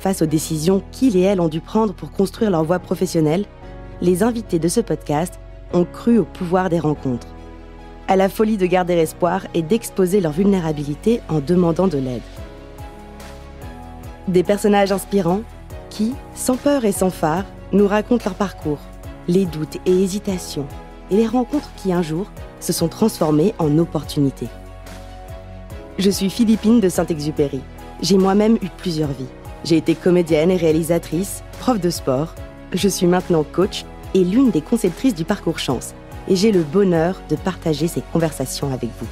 face aux décisions qu'ils et elles ont dû prendre pour construire leur voie professionnelle, les invités de ce podcast ont cru au pouvoir des rencontres, à la folie de garder espoir et d'exposer leur vulnérabilité en demandant de l'aide. Des personnages inspirants qui, sans peur et sans phare, nous racontent leur parcours, les doutes et hésitations, et les rencontres qui un jour se sont transformées en opportunités. Je suis Philippine de Saint-Exupéry. J'ai moi-même eu plusieurs vies. J'ai été comédienne et réalisatrice, prof de sport. Je suis maintenant coach et l'une des conceptrices du parcours chance. Et j'ai le bonheur de partager ces conversations avec vous.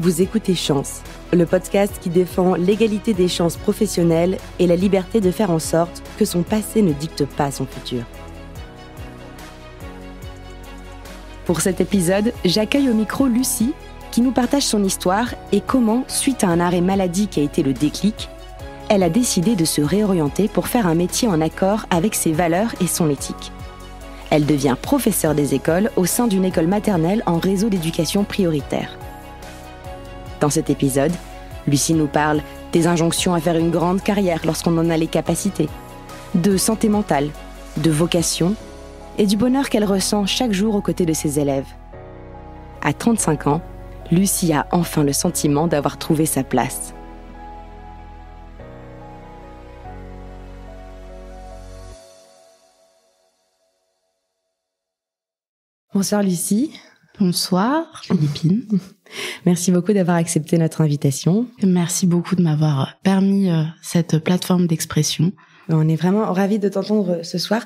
Vous écoutez Chance, le podcast qui défend l'égalité des chances professionnelles et la liberté de faire en sorte que son passé ne dicte pas son futur. Pour cet épisode, j'accueille au micro Lucie, qui nous partage son histoire et comment, suite à un arrêt maladie qui a été le déclic, elle a décidé de se réorienter pour faire un métier en accord avec ses valeurs et son éthique. Elle devient professeure des écoles au sein d'une école maternelle en réseau d'éducation prioritaire. Dans cet épisode, Lucie nous parle des injonctions à faire une grande carrière lorsqu'on en a les capacités, de santé mentale, de vocation et du bonheur qu'elle ressent chaque jour aux côtés de ses élèves. À 35 ans, Lucie a enfin le sentiment d'avoir trouvé sa place. Bonsoir Lucie. Bonsoir Philippine. Merci beaucoup d'avoir accepté notre invitation. Merci beaucoup de m'avoir permis euh, cette plateforme d'expression. On est vraiment ravis de t'entendre ce soir.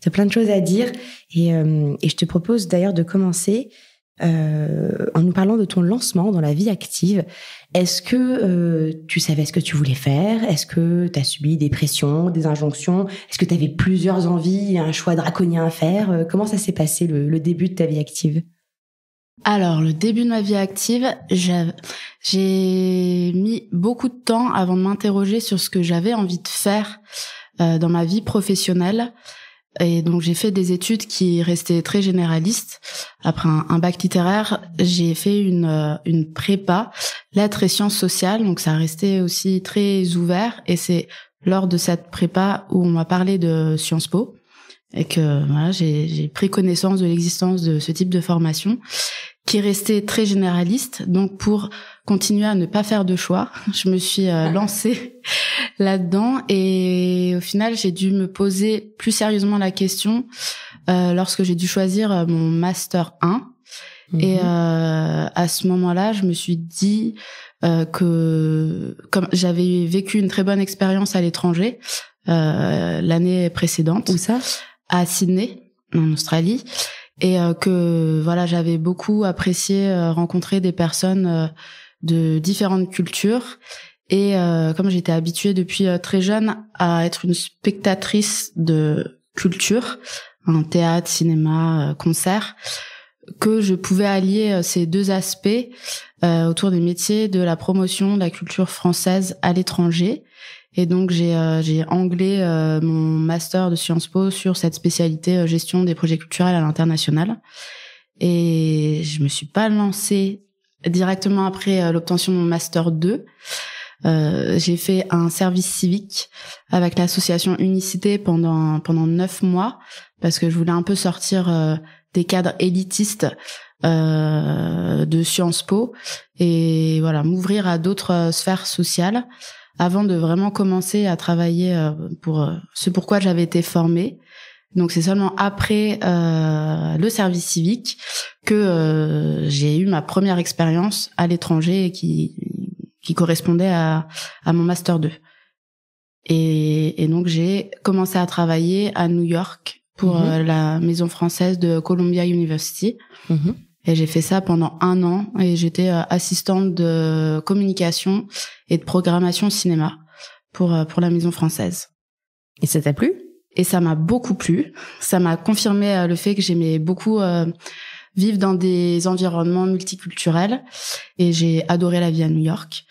Tu as plein de choses à dire euh, et je te propose d'ailleurs de commencer euh, en nous parlant de ton lancement dans la vie active. Est-ce que euh, tu savais ce que tu voulais faire Est-ce que tu as subi des pressions, des injonctions Est-ce que tu avais plusieurs envies et un choix draconien à faire euh, Comment ça s'est passé le, début de ta vie active alors, le début de ma vie active, j'ai mis beaucoup de temps avant de m'interroger sur ce que j'avais envie de faire dans ma vie professionnelle. Et donc j'ai fait des études qui restaient très généralistes. Après un, bac littéraire, j'ai fait une, euh, une prépa, lettres et sciences sociales, donc ça resté aussi très ouvert. Et c'est lors de cette prépa où on m'a parlé de Sciences Po et que voilà, j'ai pris connaissance de l'existence de ce type de formation qui restait très généraliste. Donc pour continuer à ne pas faire de choix, je me suis euh, ah. lancée là-dedans. Et au final, j'ai dû me poser plus sérieusement la question euh, lorsque j'ai dû choisir euh, mon master 1. Mhm. Et euh, à ce moment-là, je me suis dit euh, que comme j'avais vécu une très bonne expérience à l'étranger euh, l'année précédente. Où ça À Sydney, en Australie et euh, que voilà j'avais beaucoup apprécié rencontrer des personnes de différentes cultures et euh, comme j'étais habituée depuis euh, très jeune à être une spectatrice de culture, un théâtre, cinéma, euh, concert, que je pouvais allier ces deux aspects autour des métiers de la promotion de la culture française à l'étranger. Et donc j'ai euh, anglais mon master de Sciences Po sur cette spécialité gestion des projets culturels à l'international. Et je me suis pas lancée directement après l'obtention de mon master 2. Euh, j'ai fait un service civique avec l'association Unicité pendant pendant neuf mois parce que je voulais un peu sortir euh, des cadres élitistes euh, de Sciences Po et voilà m'ouvrir à d'autres euh, sphères sociales avant de vraiment commencer à travailler pour ce pourquoi j'avais été formée. Donc c'est seulement après euh, le service civique que j'ai eu ma première expérience à l'étranger et qui correspondait à, mon master 2. Et, donc j'ai commencé à travailler à New York pour mhm. euh, la maison française de Columbia University. Mhm. Et j'ai fait ça pendant un an et j'étais euh, assistante de communication et de programmation cinéma pour, euh, pour la maison française. Et ça t'a plu et ça m'a beaucoup plu. Ça m'a confirmé le fait que j'aimais beaucoup vivre dans des environnements multiculturels. Et j'ai adoré la vie à New York.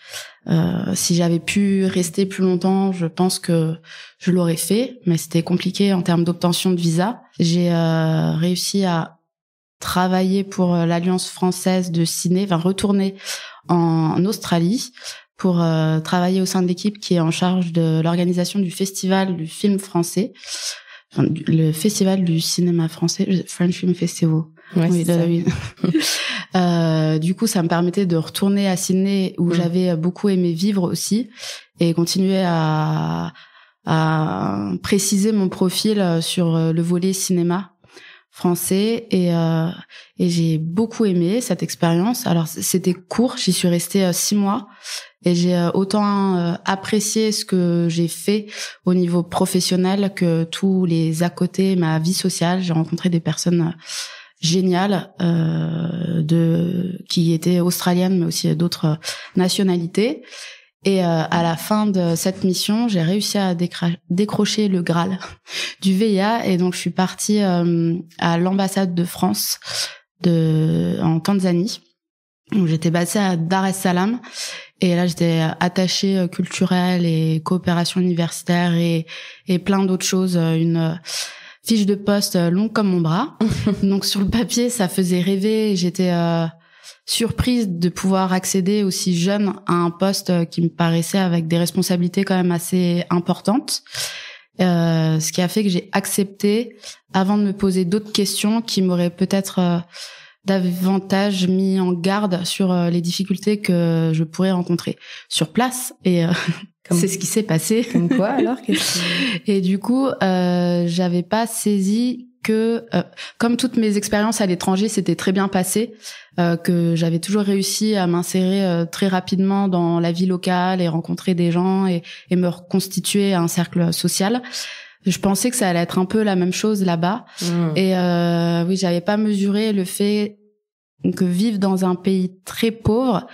Euh, si j'avais pu rester plus longtemps, je pense que je l'aurais fait, mais c'était compliqué en termes d'obtention de visa. J'ai euh, réussi à travailler pour euh, l'Alliance française de ciné, enfin retourner en Australie pour euh, travailler au sein de l'équipe qui est en charge de l'organisation du festival du film français, le festival du cinéma français, French Film Festival. Ouais, euh, du coup, ça me permettait de retourner à Sydney où mm. j'avais beaucoup aimé vivre aussi et continuer à, à préciser mon profil euh, sur euh, le volet cinéma français et, euh, et j'ai beaucoup aimé cette expérience. Alors c'était court, j'y suis restée euh, six mois et j'ai autant apprécié ce que j'ai fait au niveau professionnel que tous les à côté, ma vie sociale. J'ai rencontré des personnes Génial euh, de qui était australienne mais aussi d'autres nationalités. Et euh, à la fin de cette mission, j'ai réussi à décrocher le Graal du VIA et donc je suis partie euh, à l'ambassade de France de en Tanzanie. où J'étais basée à Dar es Salaam et là j'étais attachée euh, culturelle et coopération universitaire et, et plein d'autres choses. Une fiche de poste euh, long comme mon bras. Donc sur le papier, ça faisait rêver. J'étais euh, surprise de pouvoir accéder aussi jeune à un poste euh, qui me paraissait avec des responsabilités quand même assez importantes. ce qui a fait que j'ai accepté avant de me poser d'autres questions qui m'auraient peut-être davantage mis en garde sur euh, les difficultés que je pourrais rencontrer sur place et euh, c'est ce qui s'est passé. Et du coup, euh, j'avais pas saisi que euh, comme toutes mes expériences à l'étranger s'étaient très bien passées, euh, que j'avais toujours réussi à m'insérer très rapidement dans la vie locale et rencontrer des gens et, et me reconstituer à un cercle social je pensais que ça allait être un peu la même chose là-bas. Mmh. Et euh, oui, j'avais pas mesuré le fait que vivre dans un pays très pauvre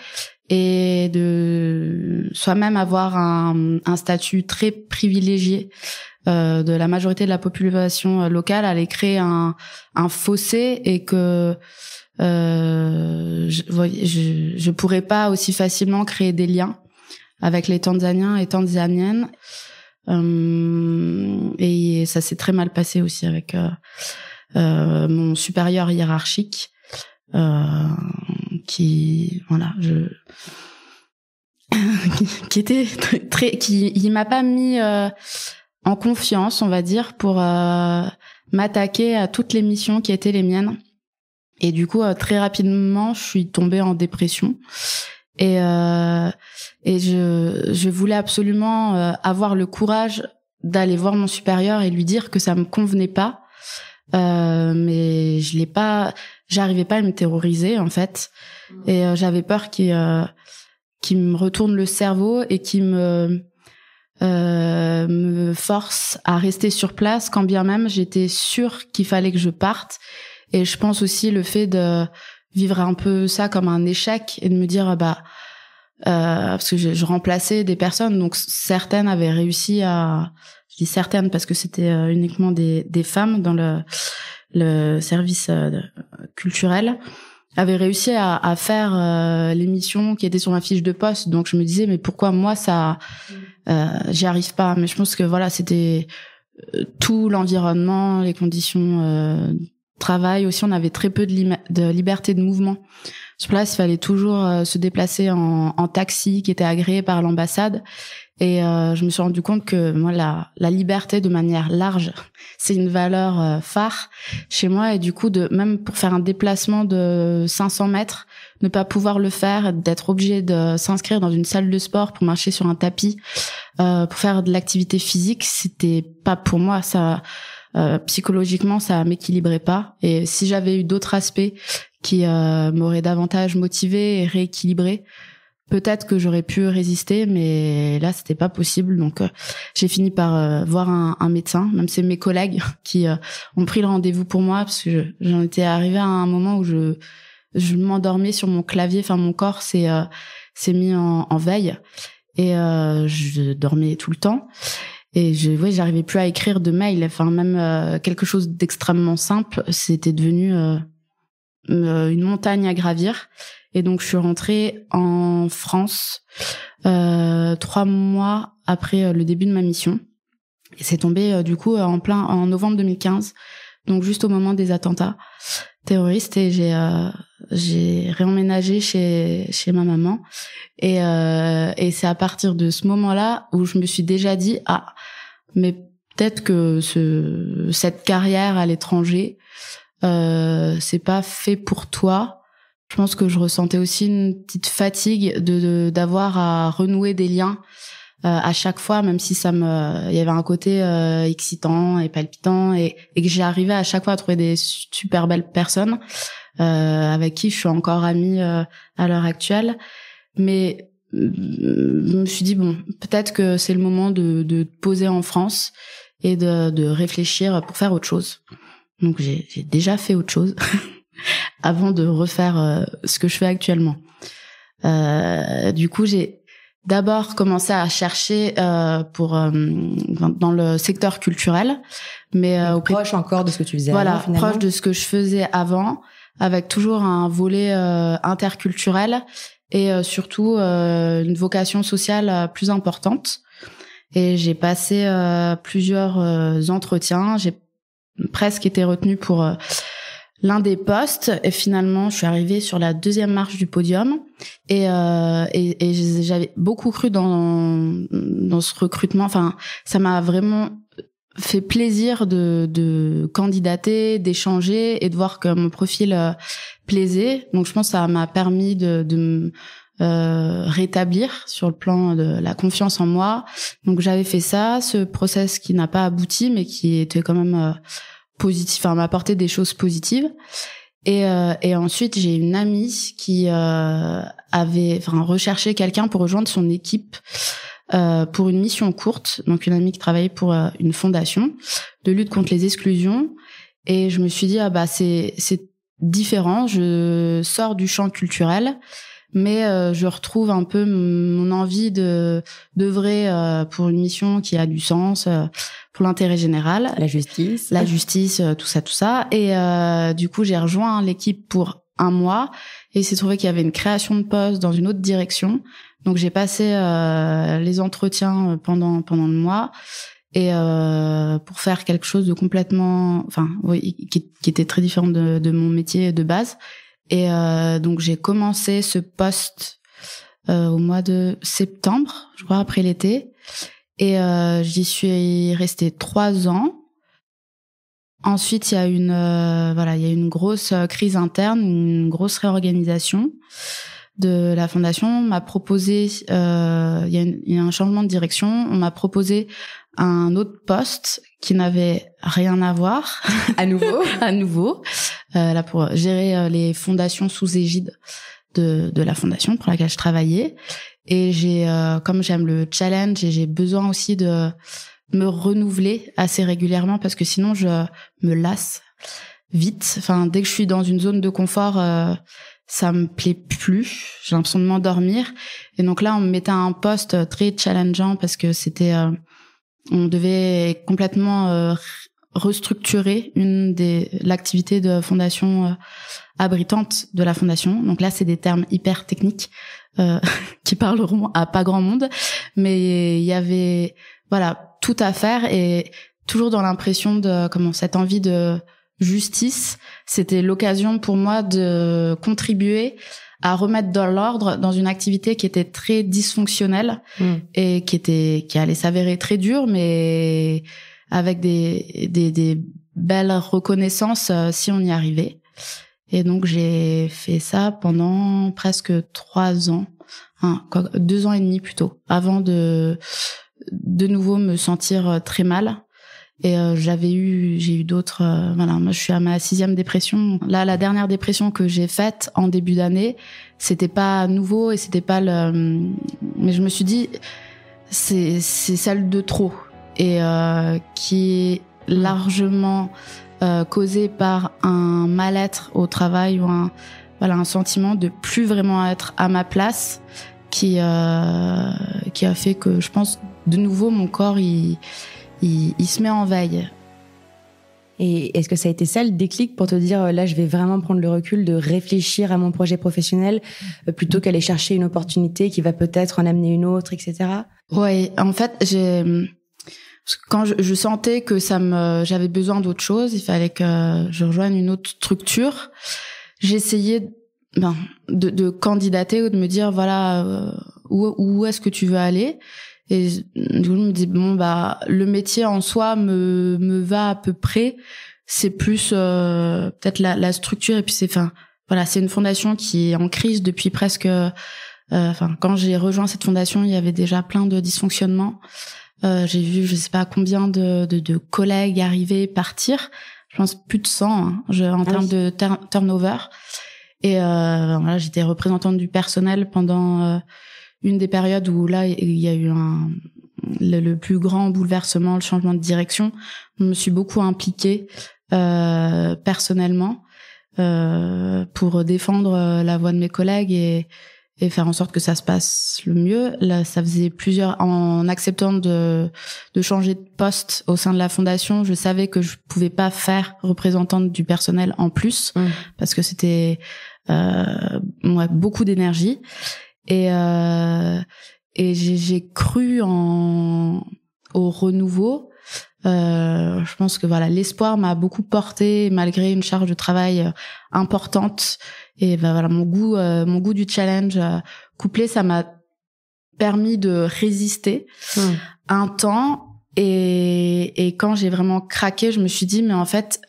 et de soi-même avoir un, statut très privilégié euh, de la majorité de la population euh, locale allait créer un, fossé et que euh, je, je, je pourrais pas aussi facilement créer des liens avec les Tanzaniens et Tanzaniennes. Euh, et ça s'est très mal passé aussi avec euh, euh, mon supérieur hiérarchique, qui voilà, je qui était très, qui il m'a pas mis en confiance on va dire pour m'attaquer à toutes les missions qui étaient les miennes et du coup très rapidement je suis tombée en dépression et et je, voulais absolument euh, avoir le courage d'aller voir mon supérieur et lui dire que ça me convenait pas. Euh, mais je l'ai pas, j'arrivais pas à me terroriser en fait, mmh. et euh, j'avais peur qu'il me retourne le cerveau et qu'il me me force à rester sur place quand bien même j'étais sûre qu'il fallait que je parte et je pense aussi le fait de vivre un peu ça comme un échec et de me dire bah euh, parce que je, je, remplaçais des personnes, donc certaines avaient réussi à, je dis certaines parce que c'était euh, uniquement des, des femmes dans le, le service euh, culturel, avaient réussi à, à faire l'émission qui était sur ma fiche de poste. Donc je me disais mais pourquoi moi ça, j'y arrive pas. Mais je pense que voilà c'était tout l'environnement, les conditions euh, travail aussi. On avait très peu de, de liberté de mouvement. Sur place, il fallait toujours euh, se déplacer en, taxi qui était agréé par l'ambassade. Et euh, je me suis rendu compte que moi, la, liberté de manière large, c'est une valeur euh, phare chez moi. Et du coup, de même pour faire un déplacement de 500 mètres, ne pas pouvoir le faire, d'être obligé de s'inscrire dans une salle de sport pour marcher sur un tapis, pour faire de l'activité physique, c'était pas pour moi. Ça, psychologiquement, ça m'équilibrait pas. Et si j'avais eu d'autres aspects qui euh, m'aurait davantage motivé et rééquilibré. Peut-être que j'aurais pu résister, mais là c'était pas possible. Donc euh, j'ai fini par euh, voir un, médecin. Même c'est mes collègues qui ont pris le rendez-vous pour moi parce que j'en étais arrivée à un moment où je je m'endormais sur mon clavier. Enfin mon corps s'est s'est mis en, veille et je dormais tout le temps. Et je, ouais, j'arrivais plus à écrire de mails. Enfin même quelque chose d'extrêmement simple, c'était devenu une montagne à gravir. Et donc je suis rentrée en France euh, trois mois après euh, le début de ma mission. Et c'est tombé euh, du coup en plein en novembre 2015, donc juste au moment des attentats terroristes. Et j'ai euh, j'ai réemménagé chez chez ma maman. Et et c'est à partir de ce moment-là où je me suis déjà dit ah mais peut-être que ce cette carrière à l'étranger euh, c'est pas fait pour toi. Je pense que je ressentais aussi une petite fatigue de d'avoir à renouer des liens euh, à chaque fois, même si ça me, il y avait un côté euh, excitant et palpitant et, et que j'arrivais à chaque fois à trouver des super belles personnes euh, avec qui je suis encore amie à l'heure actuelle, mais mm, je me suis dit bon, peut-être que c'est le moment de, de poser en France et de, de réfléchir pour faire autre chose. Donc j'ai déjà fait autre chose avant de refaire euh, ce que je fais actuellement. Euh, du coup, j'ai d'abord commencé à chercher euh, pour euh, dans le secteur culturel, mais euh, proche encore de ce que tu faisais. Voilà, proche de ce que je faisais avant, avec toujours un volet interculturel et surtout une vocation sociale plus importante. Et j'ai passé plusieurs entretiens. J'ai presque été retenue pour euh, l'un des postes. Et finalement, je suis arrivée sur la deuxième marche du podium et, euh, et, j'avais beaucoup cru dans, dans ce recrutement. Enfin, ça m'a vraiment fait plaisir de, de candidater, d'échanger et de voir que mon profil euh, plaisait. Donc, je pense que ça m'a permis de, de euh, rétablir sur le plan de la confiance en moi. Donc j'avais fait ça, ce process qui n'a pas abouti, mais qui était quand même euh, positif, enfin m'apportait des choses positives. Et, euh, et ensuite j'ai une amie qui avait, enfin recherché quelqu'un pour rejoindre son équipe. pour une mission courte, donc une amie qui travaillait pour une fondation de lutte contre les exclusions, et je me suis dit ah bah c'est c'est différent, je sors du champ culturel, mais euh, je retrouve un peu mon envie de d'œuvrer euh, pour une mission qui a du sens euh, pour l'intérêt général la justice la justice euh, tout ça tout ça et du coup j'ai rejoint l'équipe pour un mois et il s'est trouvé qu'il y avait une création de poste dans une autre direction donc j'ai passé les entretiens pendant pendant le mois et pour faire quelque chose de complètement enfin oui qui, qui était très différent de, de, mon métier de base et euh, donc j'ai commencé ce poste euh, au mois de septembre, je crois, après l'été. Et euh, j'y suis restée trois ans. Ensuite, il y a une euh, voilà, il y a une grosse euh, crise interne, une grosse réorganisation de la fondation. On m'a proposé, euh, il y, a il y a un changement de direction. On m'a proposé un autre poste qui n'avait rien à voir. À nouveau. à nouveau. Euh, là pour gérer euh, les fondations sous égide de, de la fondation pour laquelle je travaillais. Et j'ai, euh, comme j'aime le challenge et j'ai besoin aussi de me renouveler assez régulièrement parce que sinon je me lasse vite. Enfin, dès que je suis dans une zone de confort, ça me plaît plus. J'ai l'impression de m'endormir. Et donc là, on me mettait à un poste très challengeant parce que c'était on devait complètement euh, restructurer une des l'activité de fondation euh, abritante de la fondation. Donc là, c'est des termes hyper techniques euh, qui parleront à pas grand monde, mais il y avait voilà tout à faire et toujours dans l'impression de comment cette envie de justice. C'était l'occasion pour moi de contribuer à remettre dans l'ordre dans une activité qui était très dysfonctionnelle hmm. et qui était qui allait s'avérer très dure, mais avec des, des, belles reconnaissances euh, si on y arrivait. Et donc j'ai fait ça pendant presque trois ans, hein, deux ans et demi plutôt, avant de de nouveau me sentir euh, très mal et euh, j'avais eu, j'ai eu d'autres. Euh, voilà, moi je suis à ma sixième dépression. Là, la dernière dépression que j'ai faite en début d'année, c'était pas nouveau et c'était pas le. Mais je me suis dit, c'est c'est celle de trop et euh, qui est largement causée par un mal-être au travail ou un voilà un sentiment de plus vraiment être à ma place qui qui a fait que je pense de nouveau mon corps il il, se met en veille. Et est-ce que ça a été ça le déclic pour te dire là je vais vraiment prendre le recul de réfléchir à mon projet professionnel euh, plutôt qu'aller chercher une opportunité qui va peut-être en amener une autre, etc. Ouais, en fait j'ai quand je, sentais que ça me j'avais besoin d'autre chose, il fallait que je rejoigne une autre structure. J'essayais ben de, de candidater ou de me dire voilà euh, où, où est-ce que tu veux aller et du coup, je me dis bon bah le métier en soi me me va à peu près. C'est plus euh, peut-être la, la, structure et puis c'est enfin voilà c'est une fondation qui est en crise depuis presque. Euh, enfin quand j'ai rejoint cette fondation, il y avait déjà plein de dysfonctionnements. Euh, j'ai vu je sais pas combien de, de, de, collègues arriver partir. Je pense plus de 100 hein, je, en ah termes de turnover. Et voilà, j'étais représentante du personnel pendant une des périodes où là il y a eu un, le, plus grand bouleversement, le changement de direction. Je me suis beaucoup impliquée euh, personnellement euh, pour défendre euh, la voix de mes collègues et, et faire en sorte que ça se passe le mieux. Là, ça faisait plusieurs en acceptant de de changer de poste au sein de la fondation, je savais que je pouvais pas faire représentante du personnel en plus mmh. parce que c'était euh, beaucoup d'énergie et, euh, et j'ai cru en, au renouveau. Euh, je pense que voilà, l'espoir m'a beaucoup porté malgré une charge de travail euh, importante et ben, voilà mon goût, euh, mon goût du challenge euh, couplé, ça m'a permis de résister mmh. un temps. Et, et quand j'ai vraiment craqué, je me suis dit mais en fait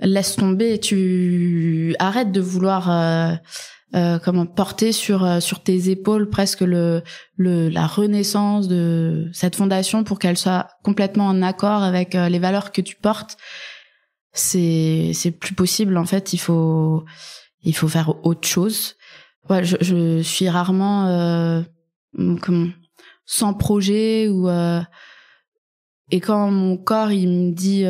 laisse tomber, tu arrêtes de vouloir euh, comment porter sur euh, sur tes épaules presque le, le la renaissance de cette fondation pour qu'elle soit complètement en accord avec euh, les valeurs que tu portes c'est c'est plus possible en fait il faut il faut faire autre chose ouais je, je suis rarement sans projet ou et quand mon corps il me dit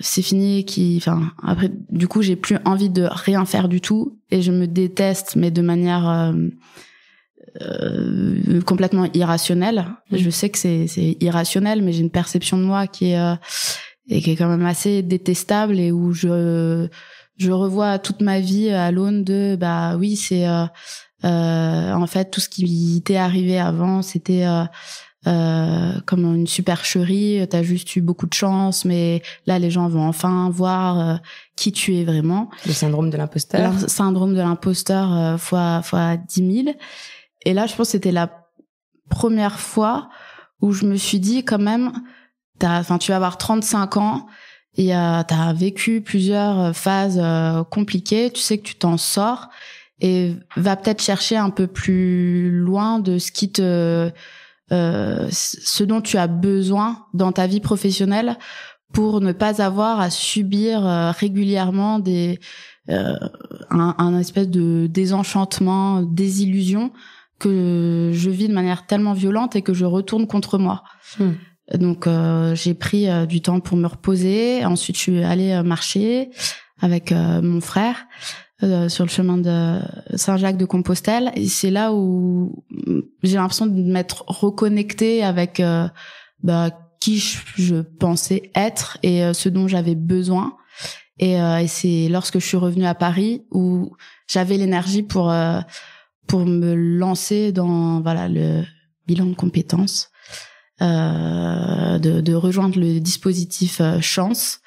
c'est fini qui enfin après du coup j'ai plus envie de rien faire du tout et je me déteste mais de manière euh, euh, complètement irrationnelle je sais que c'est c'est irrationnel mais j'ai une perception de moi qui est euh, et qui est quand même assez détestable et où je je revois toute ma vie à l'aune de bah oui c'est en fait tout ce qui était arrivé avant c'était euh, comme une supercherie, euh, t'as juste eu beaucoup de chance, mais là les gens vont enfin voir euh, qui tu es vraiment. Le syndrome de l'imposteur. Le syndrome de l'imposteur euh, fois fois dix mille. Et là, je pense que c'était la première fois où je me suis dit quand même, enfin tu vas avoir 35 ans et tu as vécu plusieurs phases compliquées, tu sais que tu t'en sors et va peut-être chercher un peu plus loin de ce qui te euh, ce dont tu as besoin dans ta vie professionnelle pour ne pas avoir à subir euh, régulièrement des euh, un, espèce de désenchantement, désillusion que je vis de manière tellement violente et que je retourne contre moi. Hmm. Donc j'ai pris du temps pour me reposer. Ensuite, je suis allée marcher avec mon frère. Euh, sur le chemin de Saint-Jacques de Compostelle et c'est là où j'ai l'impression de m'être reconnectée avec euh, bah, qui je, pensais être et euh, ce dont j'avais besoin et, et c'est lorsque je suis revenue à Paris où j'avais l'énergie pour pour me lancer dans voilà le bilan de compétences de, de, rejoindre le dispositif chance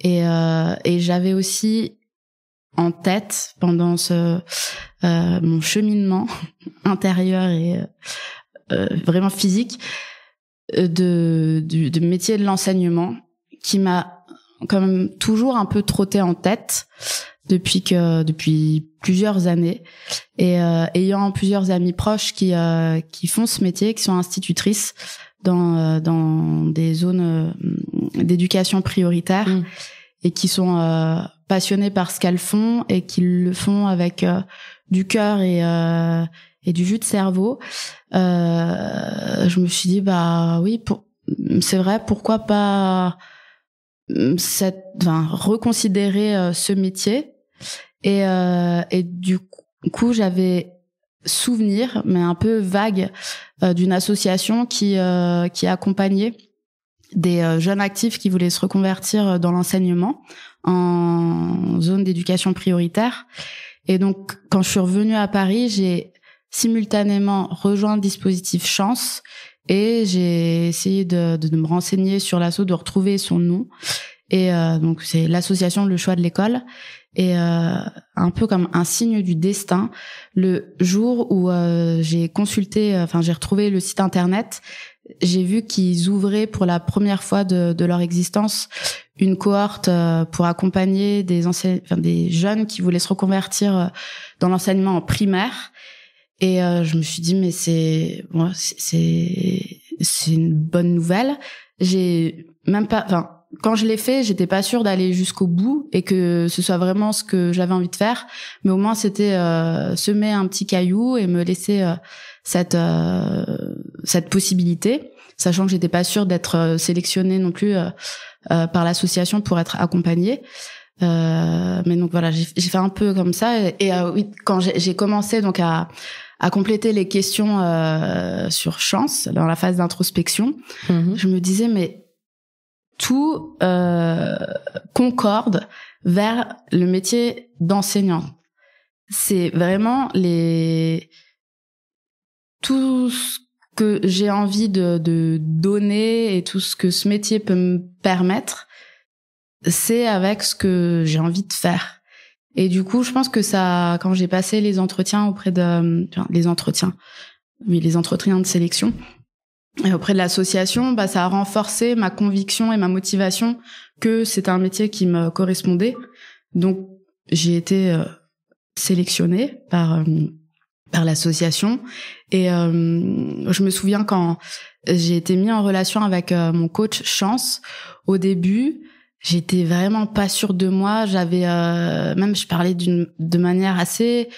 et, et j'avais aussi en tête pendant ce euh, mon cheminement intérieur et euh, euh vraiment physique euh, de du, de métier de l'enseignement qui m'a quand même toujours un peu trotté en tête depuis que depuis plusieurs années et euh, ayant plusieurs amis proches qui euh, qui font ce métier qui sont institutrices dans dans des zones d'éducation prioritaire mmh et qui sont euh, passionnées par ce qu'elles font et qui le font avec euh, du cœur et, euh, et du jus de cerveau. Euh, je me suis dit bah oui, c'est vrai, pourquoi pas cette, enfin, reconsidérer ce métier et, et du coup j'avais souvenir mais un peu vague d'une association qui qui accompagnait des euh, jeunes actifs qui voulaient se reconvertir euh, dans l'enseignement en zone d'éducation prioritaire. Et donc, quand je suis revenue à Paris, j'ai simultanément rejoint le dispositif Chance et j'ai essayé de, me renseigner sur l'assaut de retrouver son nom. Et euh, donc c'est l'association Le Choix de l'école. Et un peu comme un signe du destin, le jour où j'ai consulté, enfin j'ai retrouvé le site internet j'ai vu qu'ils ouvraient pour la première fois de, de leur existence une cohorte euh, pour accompagner des anciens enfin, des jeunes qui voulaient se reconvertir euh, dans l'enseignement primaire. Et euh, je me suis dit mais c'est bon c'est c'est une bonne nouvelle. J'ai même pas enfin quand je l'ai fait, j'étais pas sûre d'aller jusqu'au bout et que ce soit vraiment ce que j'avais envie de faire, mais au moins c'était semer un petit caillou et me laisser cette euh, cette possibilité, sachant que j'étais pas sûre d'être euh, sélectionnée non plus euh, par l'association pour être accompagnée. mais donc voilà, j'ai fait un peu comme ça. Et, oui, quand j'ai commencé donc à à compléter les questions sur chance dans la phase d'introspection, mhm. je me disais mais tout concorde vers le métier d'enseignant. C'est vraiment les tout ce que j'ai envie de, donner et tout ce que ce métier peut me permettre, c'est avec ce que j'ai envie de faire. Et du coup, je pense que ça, quand j'ai passé les entretiens auprès de, les entretiens, mais les entretiens de sélection, et euh, auprès de l'association, bah, ça a renforcé ma conviction et ma motivation que c'est un métier qui me correspondait. Donc, j'ai été euh, sélectionnée par euh, par l'association. Et euh, je me souviens quand j'ai été mis en relation avec euh, mon coach Chance, au début, j'étais vraiment pas sûre de moi. J'avais euh, même, je parlais d'une de manière assez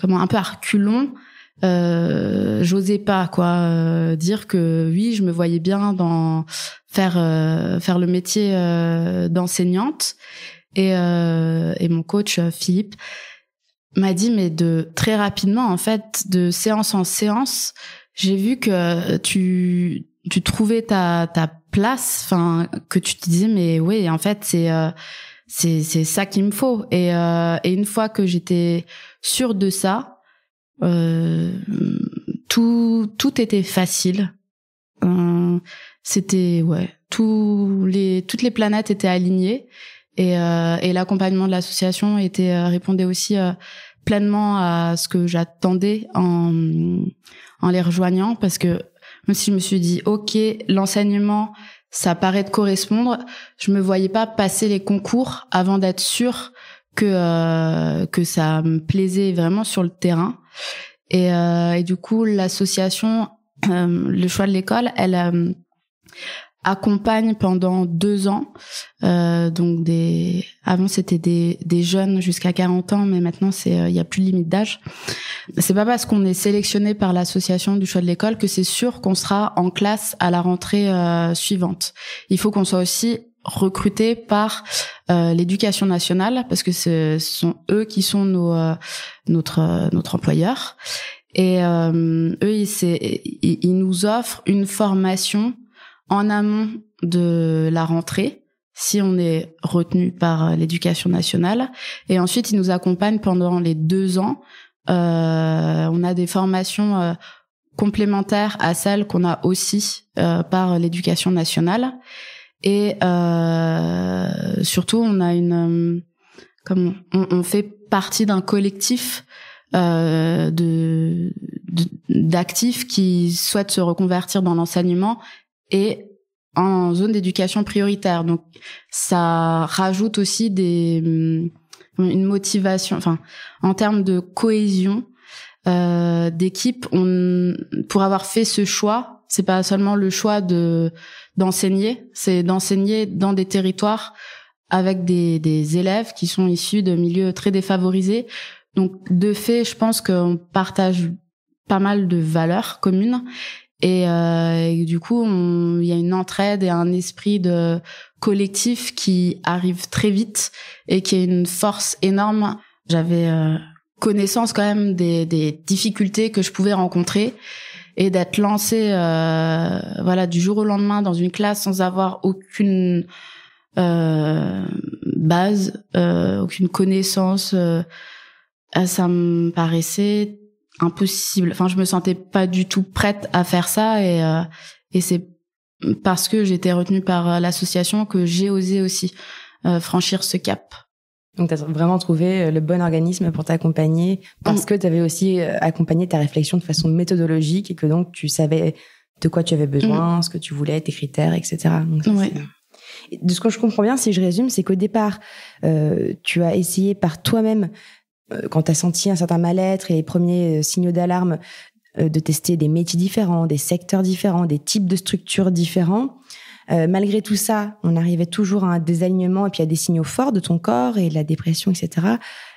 comment un peu arculon. Euh, j'osais pas quoi dire que oui, je me voyais bien dans faire faire le métier d'enseignante. Et, et mon coach Philippe m'a dit, mais de très rapidement, en fait, de séance en séance, j'ai vu que euh, tu, tu trouvais ta, ta place, enfin, que tu te disais, mais oui, en fait, c'est, euh, c'est, c'est ça qu'il me faut. Et, euh, et une fois que j'étais sûre de ça, euh, tout, tout était facile. c'était, ouais, tous les, toutes les planètes étaient alignées et, et l'accompagnement de l'association était répondait aussi euh, pleinement à ce que j'attendais en, en les rejoignant parce que même si je me suis dit, OK, l'enseignement, ça paraît de correspondre, je me voyais pas passer les concours avant d'être sûr que, euh, que ça me plaisait vraiment sur le terrain. Et, euh, et du coup, l'association, euh, le choix de l'école, elle, accompagne pendant deux ans. Euh, donc des, avant c'était des, des jeunes jusqu'à 40 ans, mais maintenant c'est euh, il n'y y a plus de limite d'âge. C'est pas parce qu'on est sélectionné par l'association du choix de l'école que c'est sûr qu'on sera en classe à la rentrée euh, suivante. Il faut qu'on soit aussi recruté par euh, l'éducation nationale parce que ce sont eux qui sont nos notre notre employeur et eux ils, ils, ils, nous offrent une formation en amont de la rentrée si on est retenu par euh, l'éducation nationale. Et ensuite, ils nous accompagnent pendant les deux ans. Euh, on a des formations euh, complémentaires à celles qu'on a aussi euh, par l'éducation nationale. Et surtout, on a une... comme on, fait partie d'un collectif de d'actifs qui souhaitent se reconvertir dans l'enseignement et en zone d'éducation prioritaire. Donc ça rajoute aussi des hum, une motivation, enfin en termes de cohésion euh, d'équipe, on pour avoir fait ce choix, c'est pas seulement le choix de d'enseigner, c'est d'enseigner dans des territoires avec des, des élèves qui sont issus de milieux très défavorisés. Donc de fait, je pense qu'on partage pas mal de valeurs communes et, euh, du coup, il y a une entraide et un esprit de collectif qui arrive très vite et qui est une force énorme. J'avais euh, connaissance quand même des, des, difficultés que je pouvais rencontrer et d'être lancée euh, voilà du jour au lendemain dans une classe sans avoir aucune euh, base, euh, aucune connaissance, ah, ça me paraissait impossible. Enfin, je me sentais pas du tout prête à faire ça et, euh, et c'est parce que j'étais retenue par euh, l'association que j'ai osé aussi euh, franchir ce cap. Donc, tu as vraiment trouvé le bon organisme pour t'accompagner parce mm. que tu avais aussi accompagné ta réflexion de façon méthodologique et que donc tu savais de quoi tu avais besoin, mm. ce que tu voulais, tes critères, etc. De ce que je comprends bien, si je résume, c'est qu'au départ, tu as essayé par toi-même euh, quand tu as senti un certain mal-être et les premiers euh, signaux d'alarme, euh, de tester des métiers différents, des secteurs différents, des types de structures différents. malgré tout ça, on arrivait toujours à un désalignement et puis à des signaux forts de ton corps et de la dépression, etc.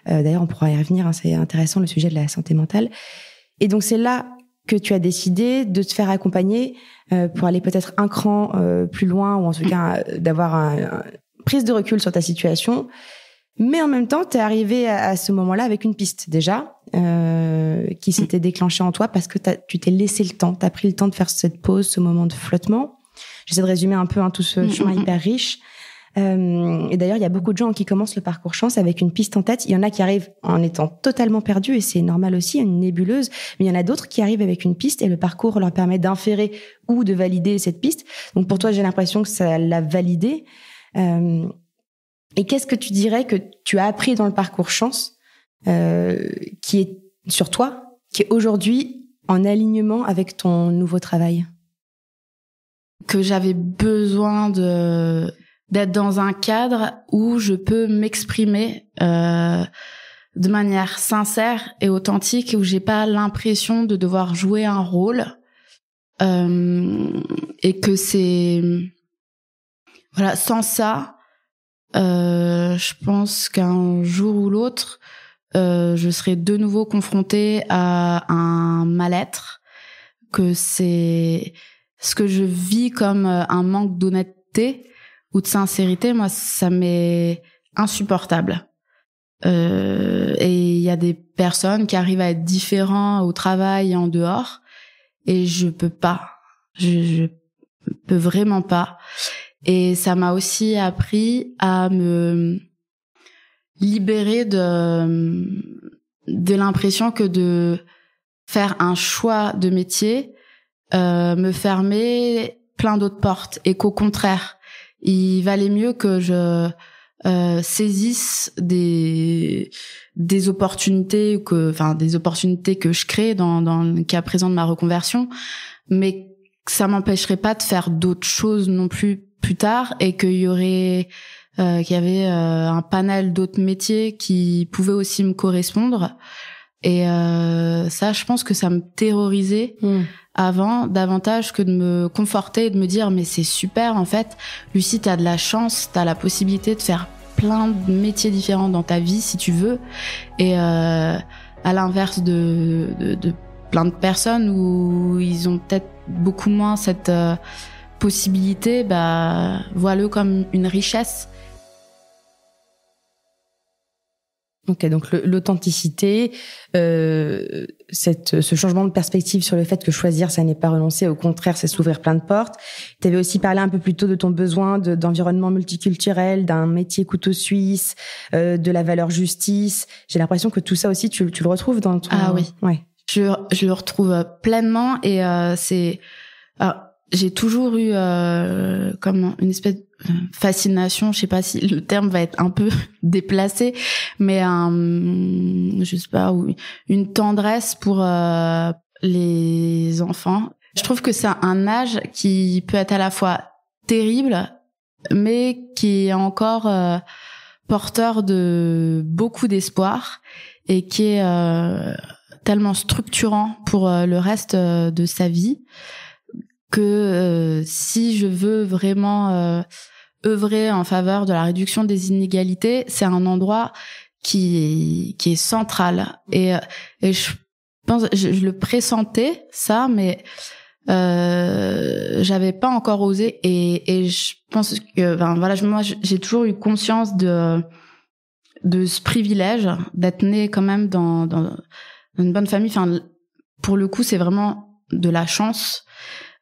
D'ailleurs, on pourra y revenir, hein, c'est intéressant le sujet de la santé mentale. Et donc c'est là que tu as décidé de te faire accompagner pour aller peut-être un cran plus loin ou en tout cas d'avoir une prise de recul sur ta situation mais en même temps, tu es arrivé à, ce moment-là avec une piste déjà euh, qui s'était mm. déclenchée en toi parce que tu t'es laissé le temps, tu as pris le temps de faire cette pause, ce moment de flottement. J'essaie de résumer un peu hein, tout ce mm, chemin mm, hyper riche. Euh, et d'ailleurs, il y a beaucoup de gens qui commencent le parcours chance avec une piste en tête. Il y en a qui arrivent en étant totalement perdus, et c'est normal aussi, une nébuleuse. Mais il y en a d'autres qui arrivent avec une piste, et le parcours leur permet d'inférer ou de valider cette piste. Donc pour toi, j'ai l'impression que ça l'a validée. Euh, et qu'est-ce que tu dirais que tu as appris dans le parcours chance, euh, qui est sur toi, qui est aujourd'hui en alignement avec ton nouveau travail Que j'avais besoin de d'être dans un cadre où je peux m'exprimer euh, de manière sincère et authentique, où j'ai pas l'impression de devoir jouer un rôle euh, et que c'est voilà sans ça euh, je pense qu'un jour ou l'autre, euh, je serai de nouveau confrontée à un mal-être, que c'est ce que je vis comme euh, un manque d'honnêteté ou de sincérité, moi, ça m'est insupportable. Euh, et il y a des personnes qui arrivent à être différents au travail et en dehors, et je peux pas. Je, je peux vraiment pas. Et ça m'a aussi appris à me libérer de, de l'impression que de faire un choix de métier euh, me fermait plein d'autres portes et qu'au contraire, il valait mieux que je euh, saisisse des des opportunités que enfin des opportunités que je crée dans dans le cas présent de ma reconversion mais ça m'empêcherait pas de faire d'autres choses non plus plus tard et qu'il y aurait euh, qu'il y avait euh, un panel d'autres métiers qui pouvaient aussi me correspondre. Et euh, ça, je pense que ça me terrorisait mm. avant davantage que de me conforter et de me dire mais c'est super en fait, Lucie, t'as de la chance, t'as la possibilité de faire plein de métiers différents dans ta vie si tu veux. Et à l'inverse de, de, de, plein de personnes où ils ont peut-être beaucoup moins cette possibilité, bah, vois-le comme une richesse. Ok, donc l'authenticité, euh, ce changement de perspective sur le fait que choisir, ça n'est pas renoncer, au contraire, c'est s'ouvrir plein de portes. Tu avais aussi parlé un peu plus tôt de ton besoin d'environnement multiculturel, d'un métier couteau suisse, euh, de la valeur justice. J'ai l'impression que tout ça aussi, tu, tu, le retrouves dans ton... Ah oui, ouais. je, je le retrouve euh, pleinement et euh, c'est... Euh, j'ai toujours eu euh, comme une espèce de fascination, je sais pas si le terme va être un peu déplacé, mais un, euh, je sais pas, une tendresse pour euh, les enfants. Je trouve que c'est un âge qui peut être à la fois terrible, mais qui est encore porteur de beaucoup d'espoir et qui est tellement structurant pour le reste de sa vie que euh, si je veux vraiment euh, œuvrer en faveur de la réduction des inégalités, c'est un endroit qui qui est central et, euh, et je pense je, je, le pressentais ça mais euh, j'avais pas encore osé et, et je pense que ben voilà moi j'ai toujours eu conscience de de ce privilège d'être né quand même dans, dans une bonne famille enfin pour le coup c'est vraiment de la chance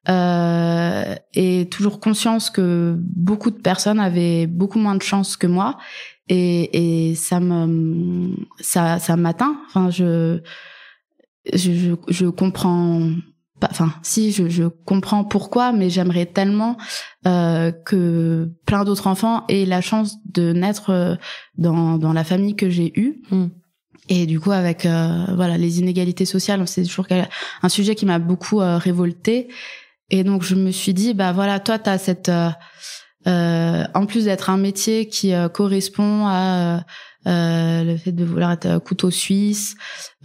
euh, et toujours conscience que beaucoup de personnes avaient beaucoup moins de chance que moi et, et ça me ça ça m'atteint enfin je, je je comprends pas enfin si je, je comprends pourquoi mais j'aimerais tellement euh, que plein d'autres enfants aient la chance de naître euh, dans dans la famille que j'ai eue mm. Et du coup, avec euh, voilà les inégalités sociales, c'est toujours un sujet qui m'a beaucoup révolté révoltée et donc je me suis dit bah voilà, toi t'as cette euh, euh en plus d'être un métier qui euh, correspond à euh, euh, le fait de vouloir être couteau suisse,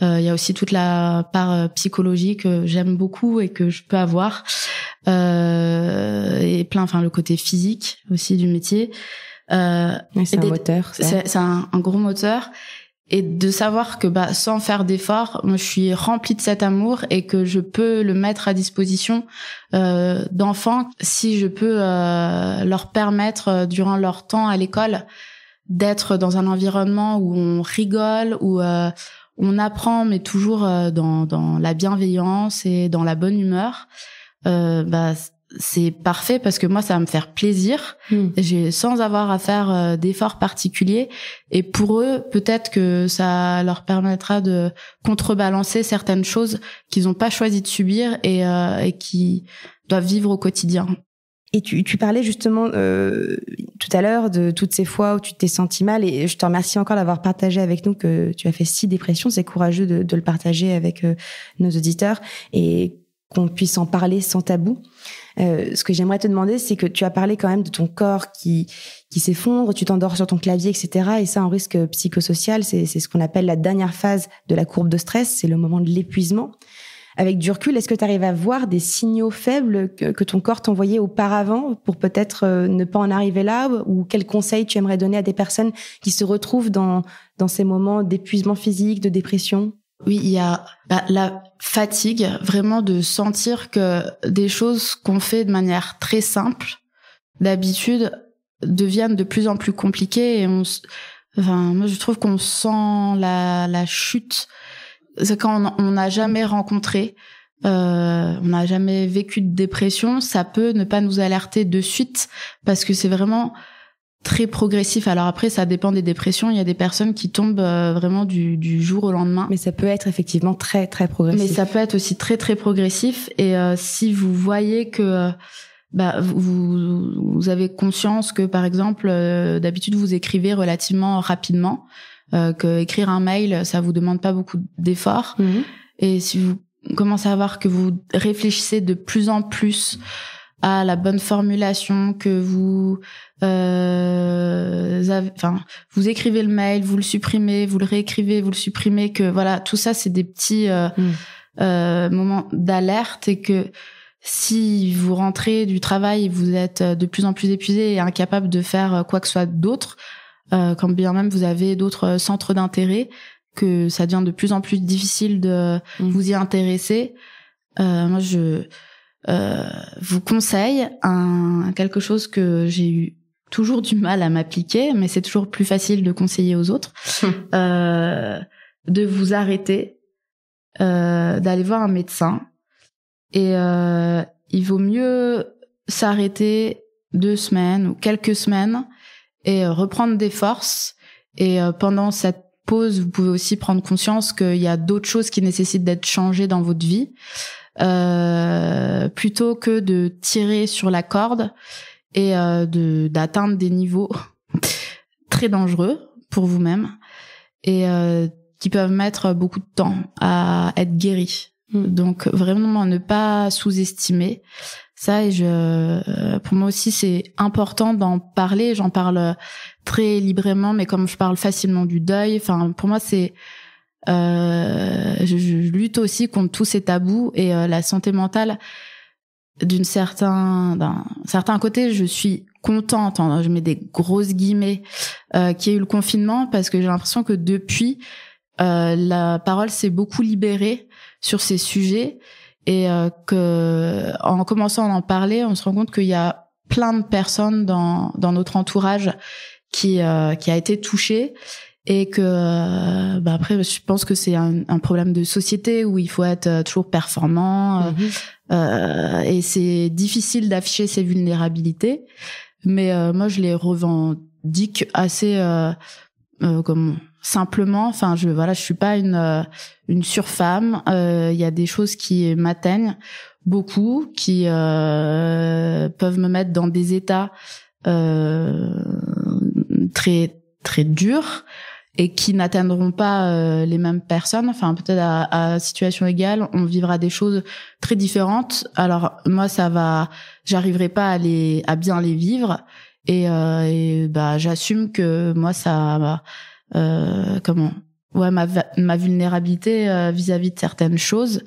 il y a aussi toute la part psychologique que j'aime beaucoup et que je peux avoir, et plein, enfin le côté physique aussi du métier. c'est un moteur. C'est un, gros moteur et de savoir que bah, sans faire d'efforts, je suis remplie de cet amour et que je peux le mettre à disposition euh, d'enfants si je peux euh, leur permettre euh, durant leur temps à l'école d'être dans un environnement où on rigole, où euh, on apprend, mais toujours euh, dans, dans, la bienveillance et dans la bonne humeur. Euh, bah, c'est parfait parce que moi ça va me faire plaisir hmm. sans avoir à faire euh, d'efforts particuliers et pour eux peut-être que ça leur permettra de contrebalancer certaines choses qu'ils n'ont pas choisi de subir euh, et, qui doivent vivre au quotidien et tu, parlais justement euh, tout à l'heure de toutes ces fois où tu t'es senti mal, et je te remercie encore d'avoir partagé avec nous que tu as fait si dépression C'est courageux de, le partager avec nos auditeurs. Et qu'on puisse en parler sans tabou. Euh, ce que j'aimerais te demander, c'est que tu as parlé quand même de ton corps qui, qui s'effondre, tu t'endors sur ton clavier, etc. Et ça, en risque psychosocial, c'est ce qu'on appelle la dernière phase de la courbe de stress, c'est le moment de l'épuisement. Avec du recul, est-ce que tu arrives à voir des signaux faibles que, ton corps t'envoyait auparavant pour peut-être euh, ne pas en arriver là Ou quels conseils tu aimerais donner à des personnes qui se retrouvent dans, dans ces moments d'épuisement physique, de dépression oui, il y a bah, la fatigue, vraiment de sentir que des choses qu'on fait de manière très simple, d'habitude, deviennent de plus en plus compliquées et on enfin, moi je trouve qu'on sent la, la chute. C'est quand on n'a jamais rencontré, euh, on n'a jamais vécu de dépression, ça peut ne pas nous alerter de suite parce que c'est vraiment très progressif. Alors après, ça dépend des dépressions. Il y a des personnes qui tombent euh, vraiment du, jour au lendemain. Mais ça peut être effectivement très très progressif. Mais ça peut être aussi très très progressif. Et euh, si vous voyez que euh, bah, vous, avez conscience que par exemple, d'habitude vous écrivez relativement rapidement, que écrire un mail, ça vous demande pas beaucoup d'efforts. Mhm. Et si vous commencez à voir que vous réfléchissez de plus en plus à la bonne formulation, que vous, euh, enfin, vous écrivez le mail, vous le supprimez, vous le réécrivez, vous le supprimez, que voilà, tout ça, c'est des petits euh, mm. euh, moments d'alerte et que si vous rentrez du travail vous êtes de plus en plus épuisé et incapable de faire quoi que ce soit d'autre, quand bien même vous avez d'autres centres d'intérêt, que ça devient de plus en plus difficile de mm. vous y intéresser. moi, je euh, vous conseille un, quelque chose que j'ai eu toujours du mal à m'appliquer, mais c'est toujours plus facile de conseiller aux autres, euh, de vous arrêter, euh, d'aller voir un médecin. Et il vaut mieux s'arrêter deux semaines ou quelques semaines et reprendre des forces. Et pendant cette pause, vous pouvez aussi prendre conscience qu'il y a d'autres choses qui nécessitent d'être changées dans votre vie. Euh, plutôt que de tirer sur la corde et euh, de d'atteindre des niveaux très dangereux pour vous-même et euh, qui peuvent mettre beaucoup de temps à être guéri mm. Donc vraiment ne pas sous-estimer ça et je euh, pour moi aussi c'est important d'en parler, j'en parle très librement mais comme je parle facilement du deuil, enfin pour moi c'est euh, je, lutte aussi contre tous ces tabous et euh, la santé mentale d'une certain d'un certain côté je suis contente hein, je mets des grosses guillemets euh, qu'il y eu le confinement parce que j'ai l'impression que depuis euh, la parole s'est beaucoup libérée sur ces sujets et que en commençant à en parler on se rend compte qu'il y a plein de personnes dans dans notre entourage qui qui a été touchée et que euh, bah après je pense que c'est un, un, problème de société où il faut être euh, toujours performant euh, mhm. euh, et c'est difficile d'afficher ses vulnérabilités mais moi je les revendique assez euh, comme simplement enfin je voilà je suis pas une une surfemme il y a des choses qui m'atteignent beaucoup qui peuvent me mettre dans des états très très durs et qui n'atteindront pas euh, les mêmes personnes. Enfin, peut-être à, à, situation égale, on vivra des choses très différentes. Alors moi, ça va, j'arriverai pas à les, à bien les vivre, et, euh, bah j'assume que moi ça, va... euh, comment, ouais ma ma vulnérabilité euh, vis-à-vis de certaines choses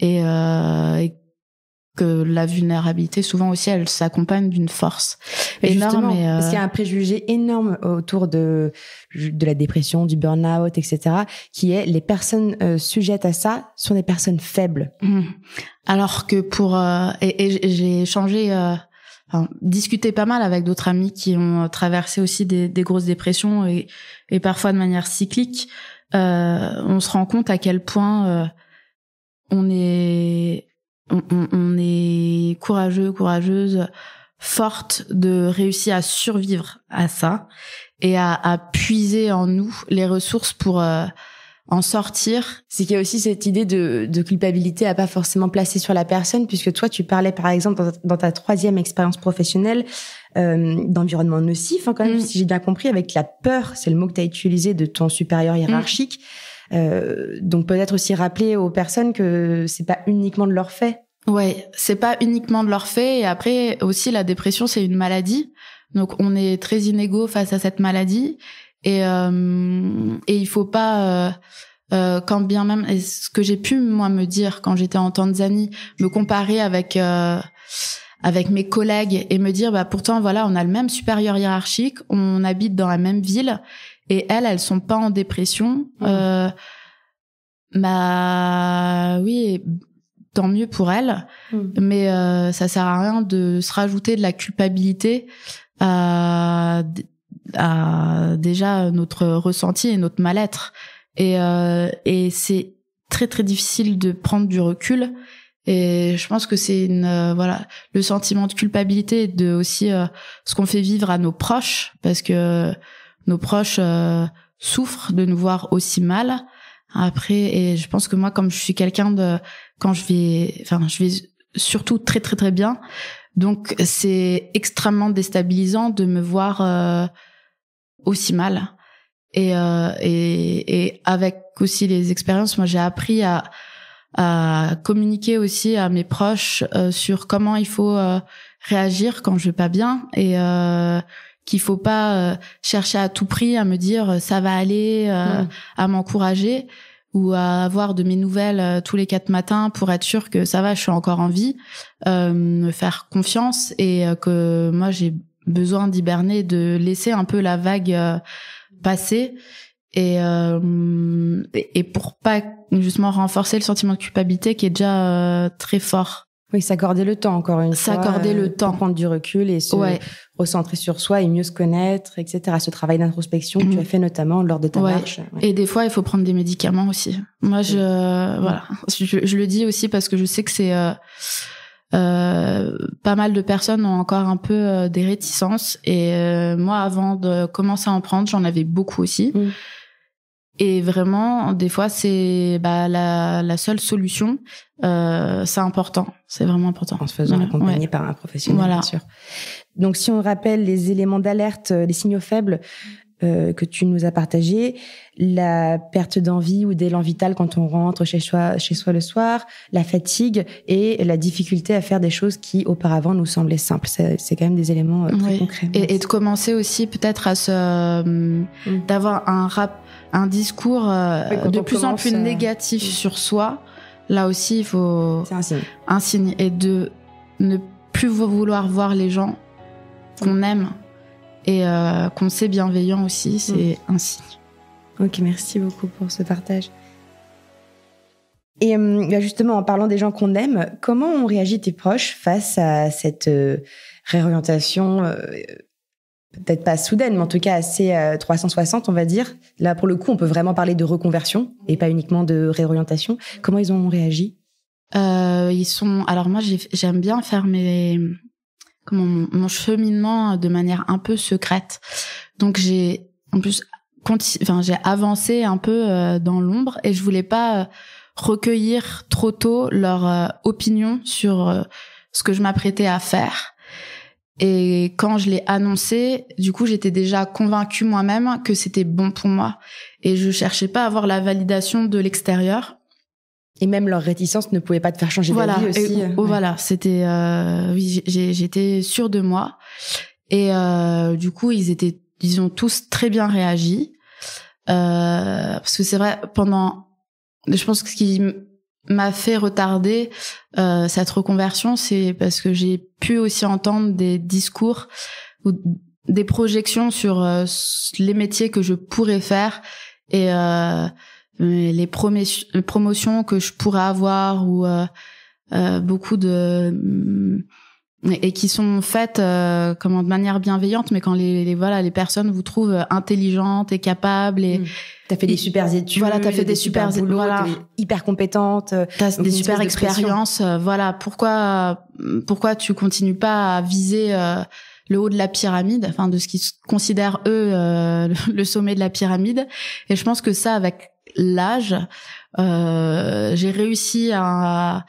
et, euh, et que la vulnérabilité, souvent aussi, elle s'accompagne d'une force énorme. Euh, parce qu'il y a un préjugé énorme autour de de la dépression, du burn-out, etc., qui est les personnes euh, sujettes à ça sont des personnes faibles. Mhm. Alors que pour euh, et, et j'ai changé. discuté pas mal avec d'autres amis qui ont traversé aussi des, des grosses dépressions et, et, parfois de manière cyclique, on se rend compte à quel point on est on, est courageux, courageuse, forte de réussir à survivre à ça et à, puiser en nous les ressources pour euh, en sortir. C'est qu'il y a aussi cette idée de, culpabilité à pas forcément placer sur la personne, puisque toi, tu parlais par exemple dans ta, troisième expérience professionnelle euh, d'environnement nocif, hein, mm. si j'ai bien compris, avec la peur, c'est le mot que tu as utilisé de ton supérieur hiérarchique. Mm. Euh, donc peut-être aussi rappeler aux personnes que c'est pas uniquement de leur fait. Ouais, c'est pas uniquement de leur fait. Et après aussi, la dépression c'est une maladie, donc on est très inégaux face à cette maladie. Et euh, et il faut pas euh, euh quand bien même ce que j'ai pu moi me dire quand j'étais en Tanzanie, me comparer avec euh, avec mes collègues et me dire bah pourtant voilà on a le même supérieur hiérarchique, on habite dans la même ville et elles, elles sont pas en dépression. Mmh. Euh, bah oui, tant mieux pour elles. Mmh. Mais euh, ça sert à rien de se rajouter de la culpabilité à, euh, à déjà notre ressenti et notre mal-être. Et, euh, et c'est très très difficile de prendre du recul. Et je pense que c'est une euh, voilà le sentiment de culpabilité de aussi ce qu'on fait vivre à nos proches parce que nos proches euh, souffrent de nous voir aussi mal. Après, et je pense que moi, comme je suis quelqu'un de, quand je vais, enfin, je vais surtout très très très bien. Donc c'est extrêmement déstabilisant de me voir euh, aussi mal. Et, euh, et, et, avec aussi les expériences, moi j'ai appris à, communiquer aussi à mes proches sur comment il faut réagir quand je vais pas bien. Et qu'il faut pas euh, chercher à tout prix à me dire euh, ça va aller, euh, à m'encourager ou à avoir de mes nouvelles tous les quatre matins pour être sûr que ça va, je suis encore en vie, me faire confiance et que moi j'ai besoin d'hiberner, de laisser un peu la vague passer et, et pour pas justement renforcer le sentiment de culpabilité qui est déjà très fort. Oui, s'accorder le temps, encore une fois. S'accorder le euh, temps. Prendre du recul et se recentrer sur soi et mieux se connaître, etc. Ce travail d'introspection que tu mm-hmm. as fait notamment lors de ta marche. Et des fois, il faut prendre des médicaments aussi. Moi, je, mm. voilà. Je, le dis aussi parce que je sais que c'est, euh, euh pas mal de personnes ont encore un peu euh, des réticences. Et moi, avant de commencer à en prendre, j'en avais beaucoup aussi. Mm. Et vraiment, des fois, c'est bah, la, la, seule solution. Euh, c'est important, c'est vraiment important. En se faisant accompagner par un professionnel, voilà. bien sûr. Donc, si on rappelle les éléments d'alerte, euh, les signaux faibles euh, que tu nous as partagés, la perte d'envie ou d'élan vital quand on rentre chez soi, chez soi le soir, la fatigue et la difficulté à faire des choses qui auparavant nous semblaient simples. C'est quand même des éléments euh, très concrets. Et, de commencer aussi peut-être à se euh, mmh. d'avoir un rap un discours euh, de plus en plus euh, négatif sur soi, là aussi, il faut. un signe. Un signe. Et de ne plus vouloir voir les gens qu'on mm. aime et euh, qu'on sait bienveillant aussi, mm. c'est un signe. Ok, merci beaucoup pour ce partage. Et bah, justement, en parlant des gens qu'on aime, comment ont réagi tes proches face à cette réorientation peut-être pas soudaine, mais en tout cas assez 360, euh, on va dire. Là, pour le coup, on peut vraiment parler de reconversion et pas uniquement de réorientation. Comment ils ont réagi euh, Ils sont. Alors moi, j'aime bien faire mes comment mon... cheminement de manière un peu secrète. Donc j'ai en plus, enfin j'ai avancé un peu euh, dans l'ombre et je voulais pas recueillir trop tôt leur opinion sur ce que je m'apprêtais à faire. Et quand je l'ai annoncé, du coup, j'étais déjà convaincue moi-même que c'était bon pour moi. Et je cherchais pas à avoir la validation de l'extérieur. Et même leur réticence ne pouvait pas te faire changer voilà. d'avis aussi. Oh, oh, voilà, c'était, euh, oui, j'étais sûre de moi. Et euh, du coup, ils étaient, ils ont tous très bien réagi. Euh, parce que c'est vrai, pendant, je pense que ce qui m'a fait retarder euh, cette reconversion, c'est parce que j'ai pu aussi entendre des discours ou des projections sur euh, les métiers que je pourrais faire et euh, les, les promotions que je pourrais avoir ou euh, beaucoup de mm, et qui sont faites euh, comment de manière bienveillante mais quand les, les, voilà les personnes vous trouvent euh, intelligentes et capables et mm. t'as fait des super études voilà t'as fait des, super, hyper compétente euh, t'as des super expériences voilà pourquoi pourquoi tu continues pas à viser le haut de la pyramide, enfin de ce qu'ils considèrent eux le sommet de la pyramide. Et je pense que ça, avec l'âge, j'ai réussi à,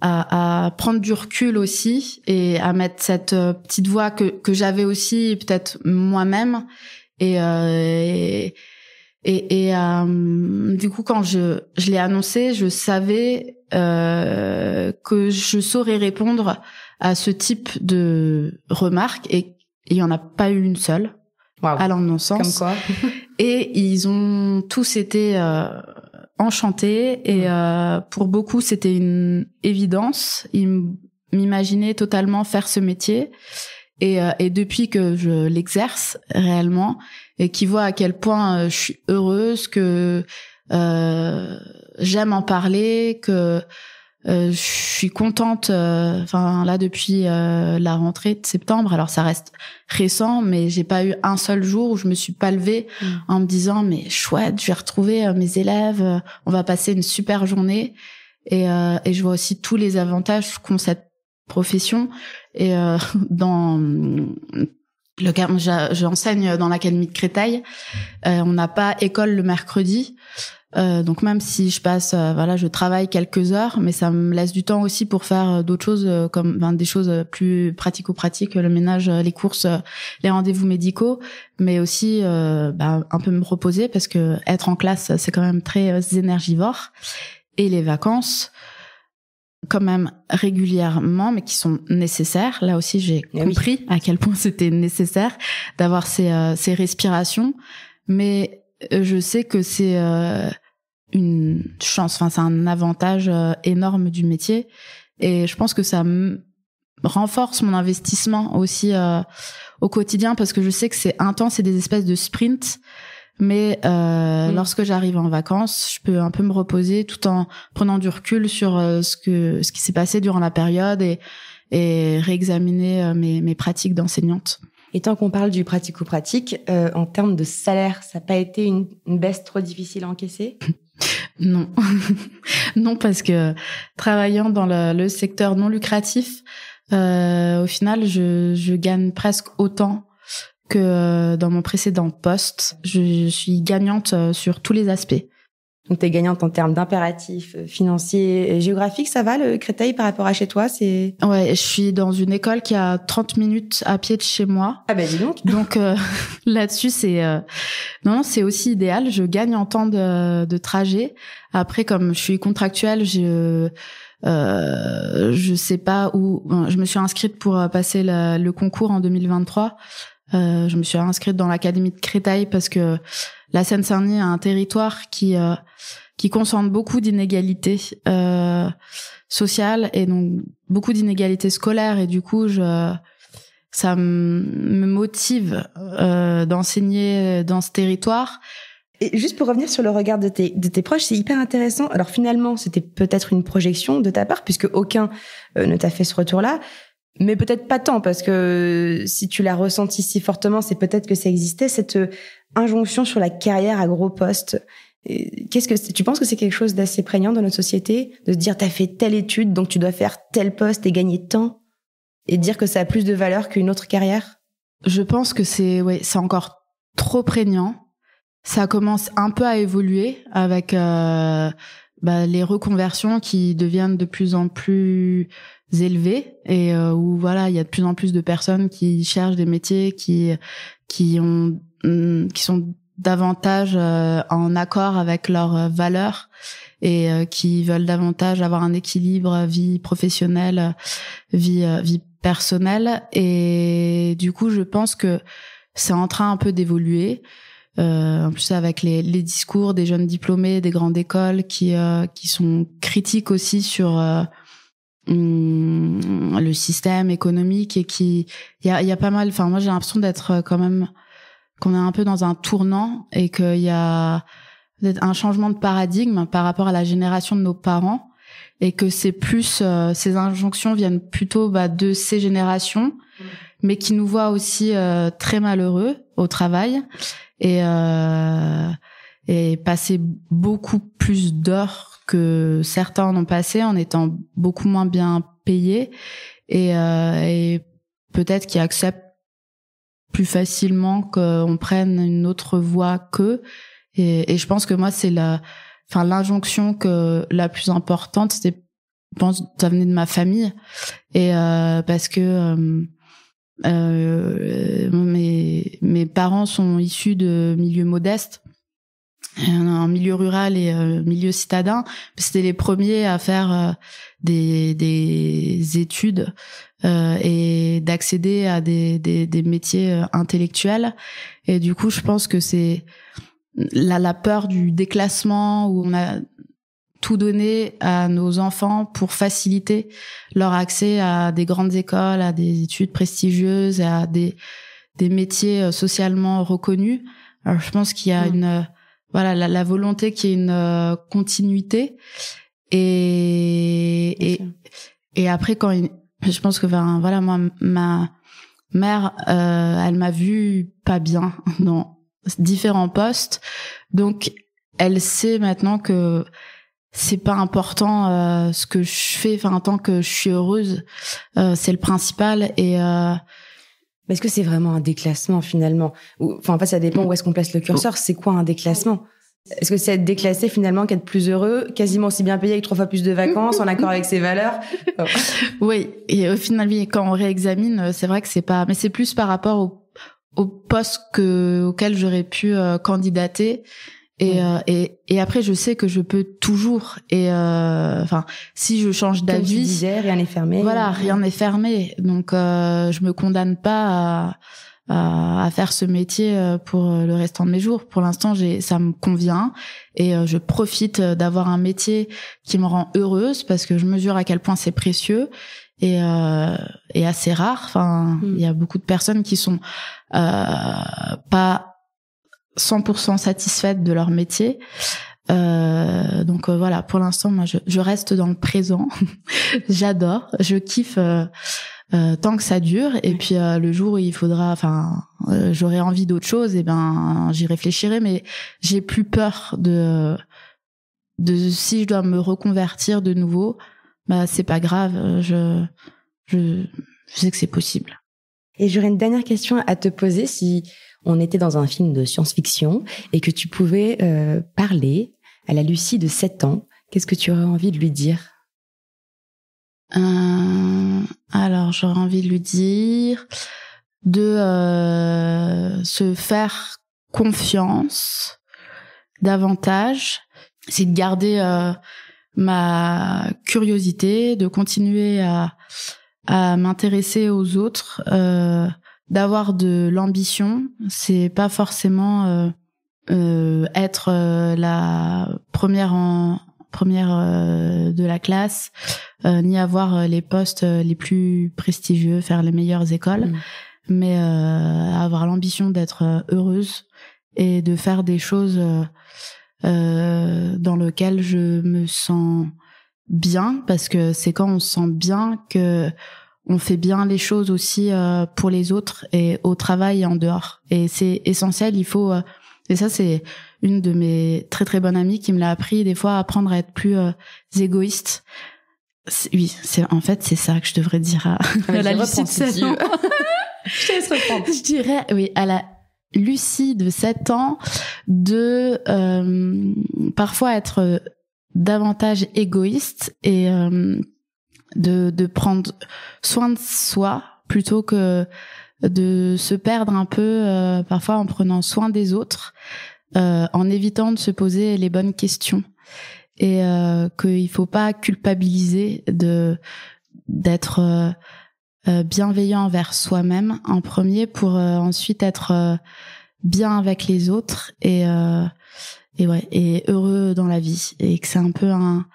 à, à, prendre du recul aussi et à mettre cette euh, petite voix que, que j'avais aussi peut-être moi-même et, euh, et, et, et euh, du coup, quand je, je l'ai annoncé, je savais euh, que je saurais répondre à ce type de remarques et il y en a pas eu une seule wow. à sens Comme quoi. et ils ont tous été euh, enchantée et euh, pour beaucoup c'était une évidence. Ils m'imaginaient totalement faire ce métier et, euh, et depuis que je l'exerce réellement et qui voient à quel point euh, je suis heureuse que j'aime en parler que euh, je suis contente. Euh, enfin là depuis euh, la rentrée de septembre, alors ça reste récent, mais j'ai pas eu un seul jour où je me suis pas levée mm. en me disant mais chouette, je vais retrouver mes élèves, on va passer une super journée. Et, et je vois aussi tous les avantages qu'ont cette profession et euh, dans mm, le cas j'enseigne dans l'académie de Créteil euh, on n'a pas école le mercredi euh, donc même si je passe, euh, voilà, je travaille quelques heures, mais ça me laisse du temps aussi pour faire euh, d'autres choses, comme des choses plus pratico-pratiques, le ménage, les courses, les rendez-vous médicaux, mais aussi bah, un peu me reposer parce que être en classe, c'est quand même très énergivore. Et les vacances, quand même régulièrement, mais qui sont nécessaires. Là aussi, j'ai eh compris à quel point c'était nécessaire d'avoir ces, ces respirations, mais je sais que c'est une chance, enfin c'est un avantage euh, énorme du métier et je pense que ça renforce mon investissement aussi euh, au quotidien parce que je sais que c'est intense, c'est des espèces de sprints. Mais euh, lorsque j'arrive en vacances, je peux un peu me reposer tout en prenant du recul sur ce que ce qui s'est passé durant la période et, réexaminer mes, mes pratiques d'enseignante. Et tant qu'on parle du pratico-pratique, en termes de salaire, ça n'a pas été une, une baisse trop difficile à encaisser Non, non parce que travaillant dans le, secteur non lucratif, euh, au final, je, gagne presque autant que euh, dans mon précédent poste. je suis gagnante euh, sur tous les aspects. Donc es gagnante en termes d'impératifs euh, financiers, géographiques. Ça va le Créteil par rapport à chez toi C'est ouais, je suis dans une école qui a 30 minutes à pied de chez moi. Ah ben bah dis donc. Donc euh, là-dessus c'est euh, non, c'est aussi idéal. Je gagne en temps de, de trajet. Après comme je suis contractuelle, je euh, je sais pas où. je me suis inscrite pour passer le concours en 2023. Euh, je me suis inscrite dans l'académie de Créteil parce que la Seine-Saint-Denis a un territoire qui euh, qui concentre beaucoup d'inégalités euh, sociales et donc beaucoup d'inégalités scolaires et du coup je ça me motive euh, d'enseigner dans ce territoire. Et juste pour revenir sur le regard de tes, de tes proches, c'est hyper intéressant. Alors finalement, c'était peut-être une projection de ta part, puisque aucun euh, ne t'a fait ce retour-là mais peut-être pas tant parce que si tu l'as ressenti si fortement, c'est peut-être que ça existait cette euh, injonction sur la carrière à gros poste. Qu'est-ce que tu penses que c'est quelque chose d'assez prégnant dans notre société de se dire t'as fait telle étude donc tu dois faire tel poste et gagner tant et dire que ça a plus de valeur qu'une autre carrière Je pense que c'est ouais c'est encore trop prégnant. Ça commence un peu à évoluer avec euh, bah, les reconversions qui deviennent de plus en plus élevés et euh, où voilà, il y a de plus en plus de personnes qui cherchent des métiers qui qui ont mm, qui sont davantage euh, en accord avec leurs euh, valeurs et qui veulent davantage avoir un équilibre vie professionnelle, vie vie personnelle et du coup, je pense que c'est en train un peu d'évoluer. en plus avec les, les, discours des jeunes diplômés des grandes écoles qui qui sont critiques aussi sur Hum, le système économique et qui il y a, y a, pas mal enfin moi j'ai l'impression d'être euh, quand même qu'on est un peu dans un tournant et qu'il y a un changement de paradigme par rapport à la génération de nos parents et que c'est plus euh, ces injonctions viennent plutôt bah, de ces générations mmh. mais qui nous voient aussi euh, très malheureux au travail et euh, et passer beaucoup plus d'heures que certains en ont passé en étant beaucoup moins bien payés et, euh, et peut-être qu'ils acceptent plus facilement qu'on prenne une autre voie qu'eux. Et, je pense que moi, c'est la, enfin, l'injonction que la plus importante, c'était, je pense, ça venait de ma famille. Et euh, parce que euh, euh, mes, mes parents sont issus de milieux modestes en milieu rural et euh, milieu citadin, c'était les premiers à faire euh, des, des, études euh, et d'accéder à des, des, des, métiers intellectuels. Et du coup, je pense que c'est la, peur du déclassement où on a tout donné à nos enfants pour faciliter leur accès à des grandes écoles, à des études prestigieuses, à des, des métiers socialement reconnus. Alors, je pense qu'il y a mm. une voilà la, la volonté qui est une euh, continuité et et, et, après quand il, je pense que ben, voilà moi ma mère euh, elle m'a vu pas bien dans différents postes donc elle sait maintenant que c'est pas important euh, ce que je fais enfin tant que je suis heureuse euh, c'est le principal et euh, mais est-ce que c'est vraiment un déclassement finalement Ou, Enfin, ça dépend où est-ce qu'on place le curseur. C'est quoi un déclassement Est-ce que c'est être déclassé finalement qu'être plus heureux, quasiment aussi bien payé avec trois fois plus de vacances, en accord avec ses valeurs Oui, et au final, quand on réexamine, euh, c'est vrai que c'est pas... Mais c'est plus par rapport au, poste auquel j'aurais pu euh, candidater et, euh, et, et après, je sais que je peux toujours. Et euh, enfin, si je change d'avis, disais, rien n'est fermé. Voilà, rien n'est fermé. Donc, euh, je me condamne pas à, à, faire ce métier euh, pour le restant de mes jours. Pour l'instant, j'ai, ça me convient et je profite d'avoir un métier qui me rend heureuse parce que je mesure à quel point c'est précieux et, euh, et assez rare. Enfin, mm. il y a beaucoup de personnes qui sont pas 100% satisfaite de leur métier. Euh, donc euh, voilà, pour l'instant, moi, je, je, reste dans le présent. J'adore, je kiffe euh, euh, tant que ça dure. Et puis euh, le jour où il faudra, enfin, j'aurai envie d'autre chose, et eh ben, j'y réfléchirai. Mais j'ai plus peur de, de si je dois me reconvertir de nouveau, bah c'est pas grave. Je, je, je sais que c'est possible. Et j'aurais une dernière question à te poser. Si on était dans un film de science-fiction et que tu pouvais euh, parler à la Lucie de 7 ans, qu'est-ce que tu aurais envie de lui dire euh, Alors, j'aurais envie de lui dire de euh, se faire confiance davantage, c'est de garder ma curiosité, de continuer à, m'intéresser aux autres d'avoir de l'ambition, c'est pas forcément euh, euh, être euh, la première en première de la classe, ni avoir les postes les plus prestigieux, faire les meilleures écoles, mm. mais avoir l'ambition d'être heureuse et de faire des choses dans lesquelles je me sens bien, parce que c'est quand on se sent bien que on fait bien les choses aussi euh, pour les autres et au travail et en dehors. Et c'est essentiel, il faut... Euh, et ça, c'est une de mes très très bonnes amies qui me l'a appris des fois, à apprendre à être plus euh, égoïste. Oui, c'est en fait c'est ça que je devrais dire à, la Lucide ans. je te Je dirais oui à la Lucie de 7 ans de parfois être davantage égoïste et de, prendre soin de soi plutôt que de se perdre un peu euh, parfois en prenant soin des autres, euh, en évitant de se poser les bonnes questions et euh, qu'il faut pas culpabiliser de d'être euh, bienveillant envers soi-même en premier pour ensuite être bien avec les autres et et ouais et heureux dans la vie et que c'est un peu un,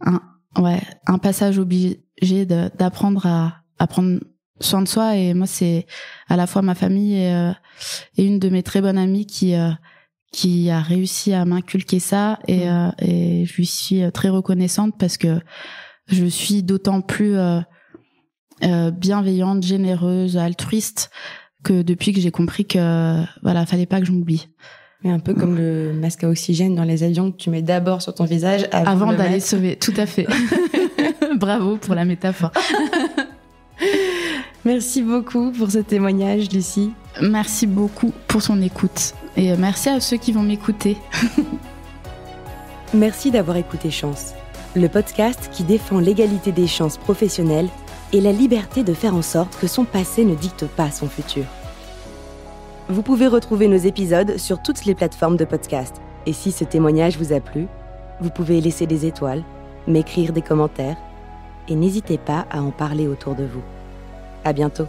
un ouais, un passage obligé d'apprendre à, à prendre soin de soi. Et moi, c'est à la fois ma famille et, euh, une de mes très bonnes amies qui, euh, qui a réussi à m'inculquer ça. Et, mmh. euh, je lui suis très reconnaissante parce que je suis d'autant plus bienveillante, généreuse, altruiste que depuis que j'ai compris que voilà, fallait pas que je m'oublie un peu comme le masque à oxygène dans les avions que tu mets d'abord sur ton visage avant, avant d'aller sauver. Tout à fait. Bravo pour la métaphore. Merci beaucoup pour ce témoignage, Lucie. Merci beaucoup pour son écoute. Et merci à ceux qui vont m'écouter. merci d'avoir écouté Chance, le podcast qui défend l'égalité des chances professionnelles et la liberté de faire en sorte que son passé ne dicte pas son futur. Vous pouvez retrouver nos épisodes sur toutes les plateformes de podcast. Et si ce témoignage vous a plu, vous pouvez laisser des étoiles, m'écrire des commentaires et n'hésitez pas à en parler autour de vous. À bientôt.